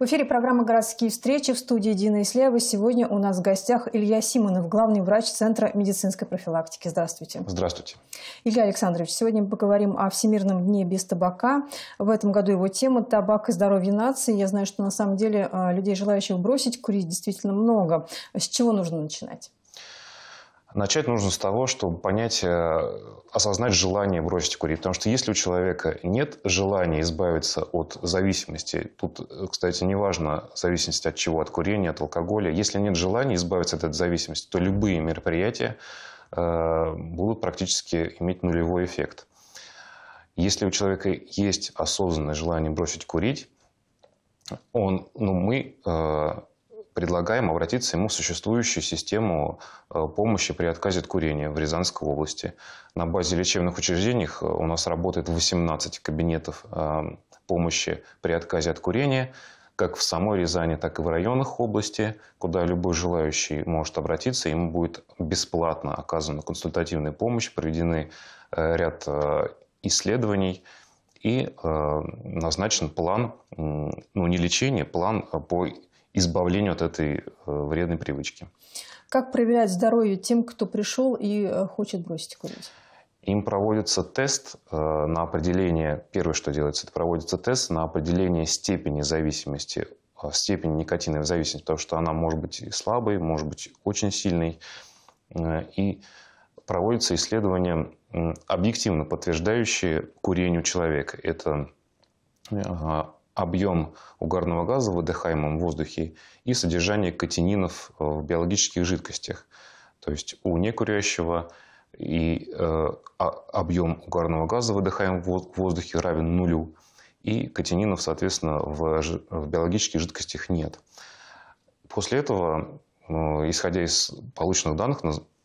В эфире программа «Городские встречи» в студии Дина Исляева. Сегодня у нас в гостях Илья Симонов, главный врач Центра медицинской профилактики. Здравствуйте. Здравствуйте. Илья Александрович, сегодня мы поговорим о Всемирном дне без табака. В этом году его тема «Табак и здоровье нации». Я знаю, что на самом деле а, людей, желающих бросить курить, действительно много. С чего нужно начинать? Начать нужно с того, чтобы понять, э, осознать желание бросить курить. Потому что если у человека нет желания избавиться от зависимости, тут, э, кстати, неважно зависимость от чего, от курения, от алкоголя, если нет желания избавиться от этой зависимости, то любые мероприятия э, будут практически иметь нулевой эффект. Если у человека есть осознанное желание бросить курить, он, ну, мы э, предлагаем обратиться ему в существующую систему э, помощи при отказе от курения в Рязанской области. На базе лечебных учреждений э, у нас работает 18 кабинетов э, помощи при отказе от курения, как в самой Рязани, так и в районах области, куда любой желающий может обратиться, ему будет бесплатно оказана консультативная помощь, проведены ряд исследований и назначен план, ну не лечение, план по избавлению от этой э, вредной привычки. Как проверять здоровье тем, кто пришел и э, хочет бросить курить? Им проводится тест э, на определение, первое, что делается, это проводится тест на определение степени зависимости, степени никотиновой зависимости, потому что она может быть слабой, может быть очень сильной. И проводится исследование, объективно подтверждающее курению человека. Это объем угарного газа в выдыхаемом воздухе и содержание катенинов э, в биологических жидкостях. То есть у некурящего и э, объем угарного газа в выдыхаемом воздухе равен нулю, и катенинов, соответственно, в, в биологических жидкостях нет. После этого, э, исходя из полученных данных,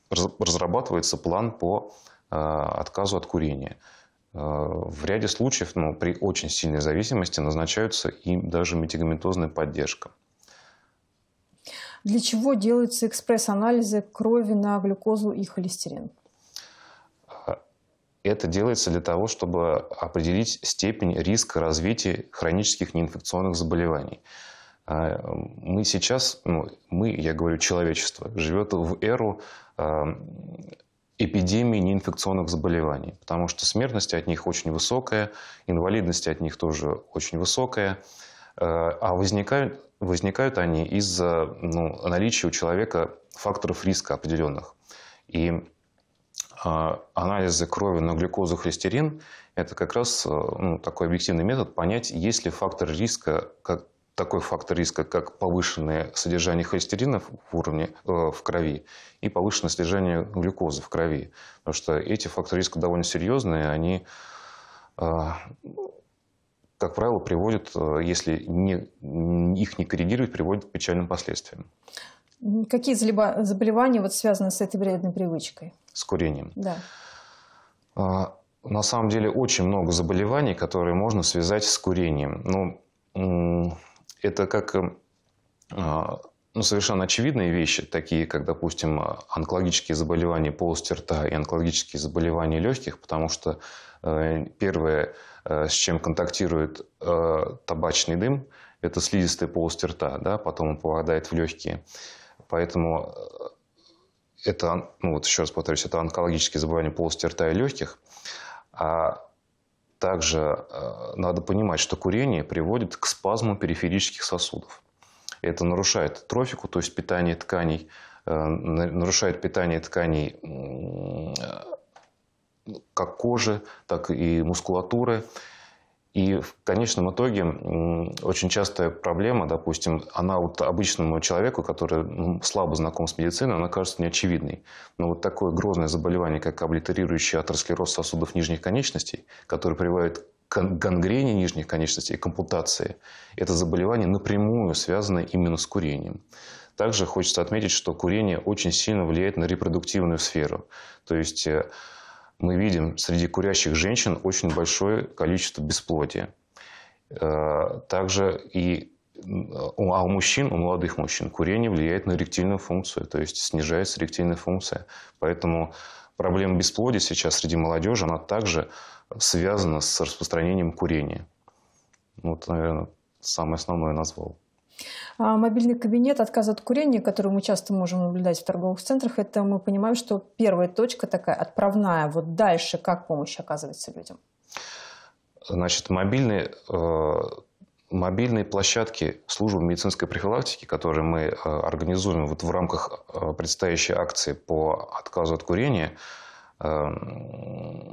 разрабатывается план по э, отказу от курения – Э, в ряде случаев, но ну, при очень сильной зависимости, назначаются и даже медикаментозная поддержка. Для чего делаются экспресс-анализы крови на глюкозу и холестерин? Э, это делается для того, чтобы определить степень риска развития хронических неинфекционных заболеваний. Э, мы сейчас, ну, мы, я говорю, человечество, живет в эру эпидемии неинфекционных заболеваний, потому что смертность от них очень высокая, инвалидность от них тоже очень высокая, э, а возникают, возникают они из-за ну, наличия у человека факторов риска определенных. И а, анализы крови на глюкозу холестерин – это как раз э, ну, такой объективный метод понять, есть ли фактор риска такой фактор риска, как повышенное содержание холестерина в уровне э, в крови и повышенное содержание глюкозы в крови. Потому что эти факторы риска довольно серьезные, они, э, как правило, приводят, э, если не, их не коррегировать, приводят к печальным последствиям. Какие заболевания вот связаны с этой вредной привычкой? С курением. Да. Э, на самом деле очень много заболеваний, которые можно связать с курением. Ну, это как эм, а, ну, совершенно очевидные вещи, такие как, допустим, онкологические заболевания полости рта и онкологические заболевания легких, потому что э, первое, э, с чем контактирует э, табачный дым, это слизистая полости рта, да, потом он попадает в легкие. Поэтому это, ну вот еще раз повторюсь, это онкологические заболевания полости рта и легких. А также э, надо понимать, что курение приводит к спазму периферических сосудов. Это нарушает трофику, то есть питание тканей, э, нарушает питание тканей э, как кожи, так и мускулатуры. И в конечном итоге очень частая проблема, допустим, она вот обычному человеку, который ну, слабо знаком с медициной, она кажется неочевидной. Но вот такое грозное заболевание, как облитерирующий атеросклероз сосудов нижних конечностей, который приводит к гангрене нижних конечностей и к ампутации, это заболевание напрямую связано именно с курением. Также хочется отметить, что курение очень сильно влияет на репродуктивную сферу. То есть э, мы видим среди курящих женщин очень большое количество бесплодия. Э, также и а у мужчин, у молодых мужчин, курение влияет на эректильную функцию, то есть снижается эректильная функция. Поэтому проблема бесплодия сейчас среди молодежи, она также связана с распространением курения. Вот, наверное, самое основное назвал. А мобильный кабинет, отказ от курения, который мы часто можем наблюдать в торговых центрах, это мы понимаем, что первая точка такая отправная. Вот дальше как помощь оказывается людям? Значит, мобильные, э, мобильные площадки службы медицинской профилактики, которые мы э, организуем вот в рамках э, предстоящей акции по отказу от курения, э, ну,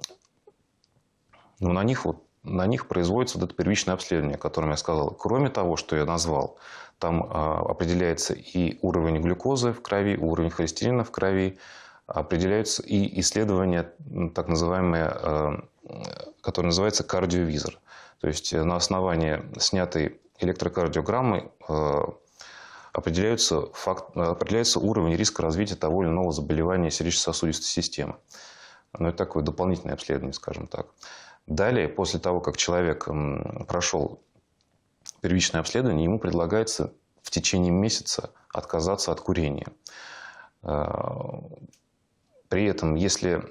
на них вот на них производится вот это первичное обследование, о котором я сказал. Кроме того, что я назвал, там а, определяется и уровень глюкозы в крови, уровень холестерина в крови, определяются и исследования, так называемые, а, которые называется кардиовизор. То есть э, на основании снятой электрокардиограммы а, определяется, факт, определяется уровень риска развития того или иного заболевания сердечно-сосудистой системы. Но ну, это такое дополнительное обследование, скажем так. Далее, после того, как человек прошел первичное обследование, ему предлагается в течение месяца отказаться от курения. А, при этом, если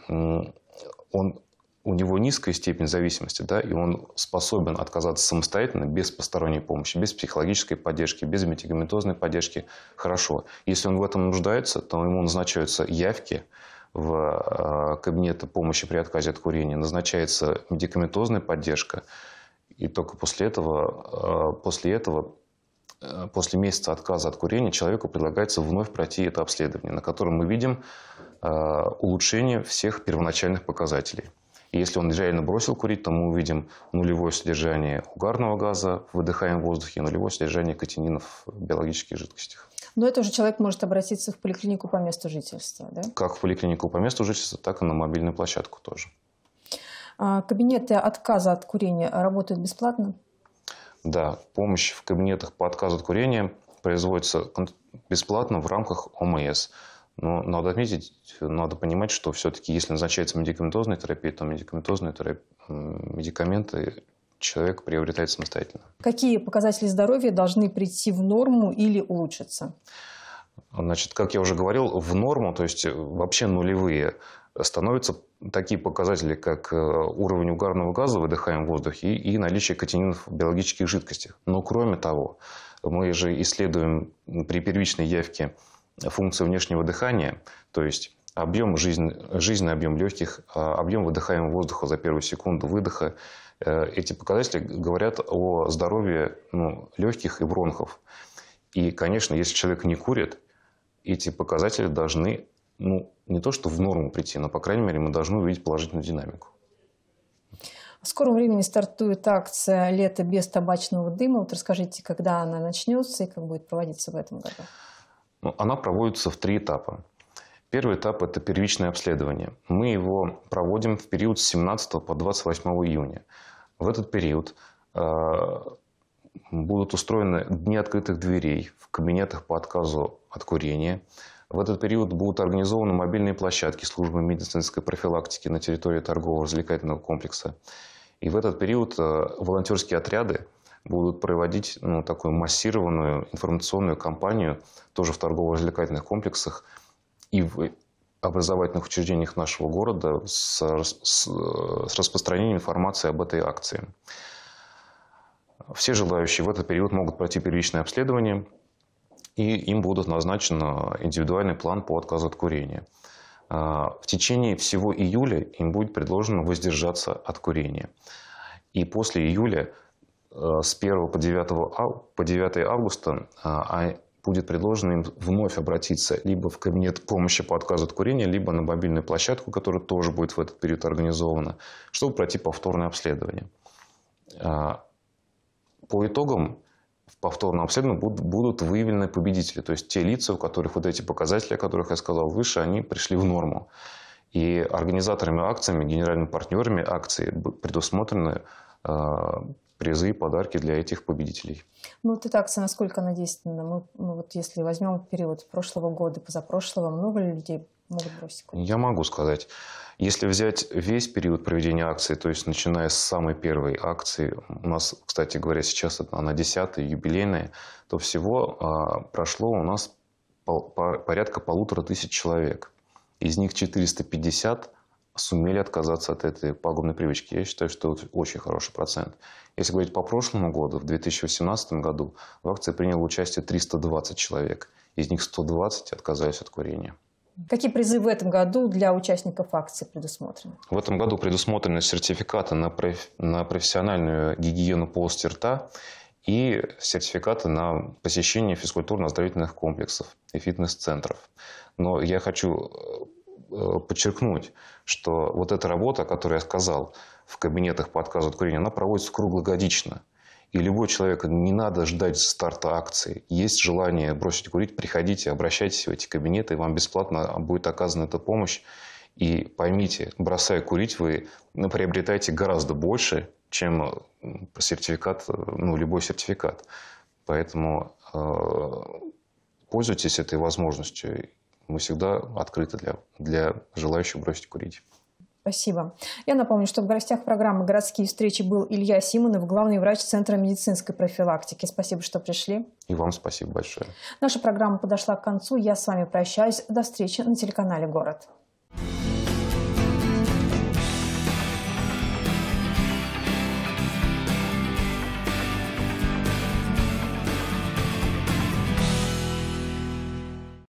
он, у него низкая степень зависимости, да, и он способен отказаться самостоятельно, без посторонней помощи, без психологической поддержки, без медикаментозной поддержки, хорошо. Если он в этом нуждается, то ему назначаются явки, в э, кабинеты помощи при отказе от курения назначается медикаментозная поддержка, и только после этого, э, после этого э, после месяца отказа от курения человеку предлагается вновь пройти это обследование, на котором мы видим улучшение всех первоначальных показателей. И если он реально бросил курить, то мы увидим нулевое содержание угарного газа в выдыхаемом воздухе нулевое содержание катенинов в биологических жидкостях. Но это уже человек может обратиться в поликлинику по месту жительства, да? Как в поликлинику по месту жительства, так и на мобильную площадку тоже. А кабинеты отказа от курения работают бесплатно? Да, помощь в кабинетах по отказу от курения производится бесплатно в рамках ОМС. Но надо отметить, надо понимать, что все-таки если назначается медикаментозная терапия, то медикаментозные терапии, медикаменты человек приобретает самостоятельно. Какие показатели здоровья должны прийти в норму или улучшиться? Значит, как я уже говорил, в норму, то есть э, вообще нулевые, э, становятся такие показатели, как э, уровень угарного газа, выдыхаем в воздухе, и, наличие катенинов в биологических жидкостях. Но кроме того, мы же исследуем при первичной явке функцию внешнего дыхания, то есть объем, жизнь, жизненный объем легких, а объем выдыхаемого воздуха за первую секунду выдоха, Э, эти показатели говорят о здоровье ну, легких и бронхов. И, конечно, если человек не курит, эти показатели должны, ну, не то что в норму прийти, но, по крайней мере, мы должны увидеть положительную динамику. В скором времени стартует акция «Лето без табачного дыма». Вот расскажите, когда она начнется и как будет проводиться в этом году? Ну, она проводится в три этапа. Первый этап – это первичное обследование. Мы его проводим в период с 17 по 28 июня. В этот период э, будут устроены дни открытых дверей в кабинетах по отказу от курения. В этот период будут организованы мобильные площадки службы медицинской профилактики на территории торгово-развлекательного комплекса. И в этот период э, волонтерские отряды будут проводить ну, такую массированную информационную кампанию тоже в торгово-развлекательных комплексах и в образовательных учреждениях нашего города с, с, э, с распространением информации об этой акции. Все желающие в этот период могут пройти первичное обследование, и им будут назначен э, индивидуальный план по отказу от курения. Э, в течение всего июля им будет предложено воздержаться от курения. И после июля с 1 по 9, по 9 августа а будет предложено им вновь обратиться либо в кабинет помощи по отказу от курения, либо на мобильную площадку, которая тоже будет в этот период организована, чтобы пройти повторное обследование. А, по итогам в повторном обследовании будут, будут выявлены победители, то есть те лица, у которых вот эти показатели, о которых я сказал выше, они пришли в норму. И организаторами акциями, генеральными партнерами акции предусмотрены а, призы и подарки для этих победителей. Ну, вот эта акция насколько она действенна? Ну, мы, мы вот если возьмем период прошлого года, позапрошлого, много ли людей могут бросить? Я могу сказать. Если взять весь период проведения акции, то есть начиная с самой первой акции, у нас, кстати говоря, сейчас она десятая, юбилейная, то всего а, прошло у нас пол, по, порядка полутора тысяч человек. Из них 450 сумели отказаться от этой пагубной привычки. Я считаю, что это очень хороший процент. Если говорить по прошлому году, в 2018 году в акции приняло участие 320 человек. Из них 120 отказались от курения. Какие призы в этом году для участников акции предусмотрены? В этом году предусмотрены сертификаты на, проф... на профессиональную гигиену полости рта и сертификаты на посещение физкультурно-оздоровительных комплексов и фитнес-центров. Но я хочу э, Э, подчеркнуть, что вот эта работа, о которой я сказал, в кабинетах по отказу от курения, она проводится круглогодично. И любой человек, не надо ждать старта акции. Есть желание бросить курить, приходите, обращайтесь в эти кабинеты, и вам бесплатно будет оказана эта помощь. И поймите, бросая курить, вы ну, приобретаете гораздо больше, чем э, сертификат, ну, любой сертификат. Поэтому э, пользуйтесь этой возможностью мы всегда открыты для, для желающих бросить курить. Спасибо. Я напомню, что в гостях программы «Городские встречи» был Илья Симонов, главный врач Центра медицинской профилактики. Спасибо, что пришли. И вам спасибо большое. Наша программа подошла к концу. Я с вами прощаюсь. До встречи на телеканале «Город».